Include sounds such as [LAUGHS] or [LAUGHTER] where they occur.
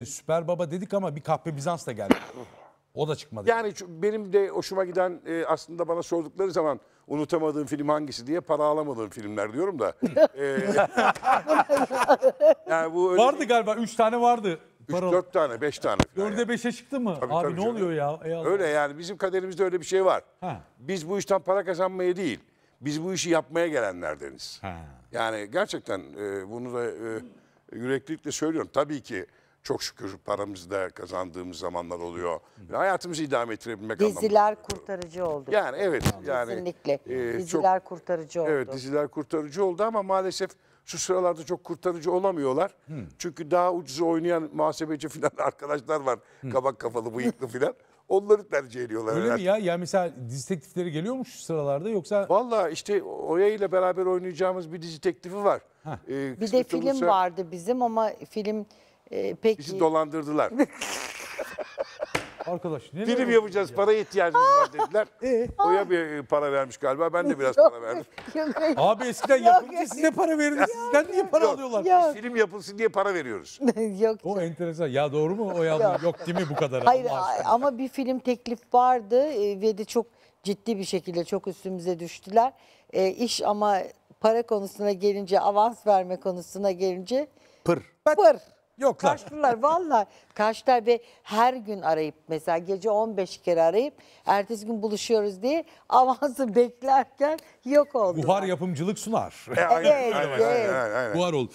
E, Süper Baba dedik ama bir kahpe Bizans da geldi. O da çıkmadı. Yani benim de hoşuma giden e, aslında bana sordukları zaman unutamadığım film hangisi diye para alamadığım filmler diyorum da. e, [LAUGHS] yani bu öyle Vardı galiba 3 tane vardı. 3-4 tane 5 tane. falan 4'e yani. çıktı mı? Tabii, Abi tabii ne canım. oluyor ya? Öyle yani bizim kaderimizde öyle bir şey var. Ha. Biz bu işten para kazanmaya değil, biz bu işi yapmaya gelenlerdeniz. Ha. Yani gerçekten e, bunu da e, yüreklilikle söylüyorum. Tabii ki çok şükür paramızda kazandığımız zamanlar oluyor. Ve hayatımızı idame ettirebilmek anlamında. Diziler kurtarıcı oldu. Yani evet. Yani, Kesinlikle. e, çok- kurtarıcı oldu. Evet diziler kurtarıcı oldu ama maalesef şu sıralarda çok kurtarıcı olamıyorlar. Çünkü daha ucuz oynayan muhasebeci falan [LAUGHS] arkadaşlar var. Kabak kafalı, bıyıklı falan. Onları tercih ediyorlar. Öyle mi ya? ya? mesela dizi teklifleri geliyor mu şu sıralarda yoksa Valla işte Oya ile beraber oynayacağımız bir dizi teklifi var. Ee, Bir de film olursa- vardı bizim ama film ee, peki. Bizi dolandırdılar. [LAUGHS] Arkadaş ne Film yapacağız, para ihtiyacımız var dediler. [LAUGHS] Ee? Oya bir e, para vermiş galiba. Ben de biraz [LAUGHS] para verdim. Abi eskiden yapımcı size para verirdi. Sizden niye para Yok. alıyorlar? Yok. Film yapılsın diye para veriyoruz. Yok. O enteresan. Ya doğru mu o Yok. Yok değil mi bu kadar? Hayır ama bir film teklif vardı e, ve de çok ciddi bir şekilde çok üstümüze düştüler. E, iş ama para konusuna gelince, avans verme konusuna gelince Pır. pır. Yoklar. Karşılar valla. Karşılar ve her gün arayıp mesela gece 15 kere arayıp ertesi gün buluşuyoruz diye avansı [LAUGHS] beklerken yok oldu. Buhar yapımcılık sunar. E, aynen, Evet, aynen, evet. aynen, aynen. Buhar oldu.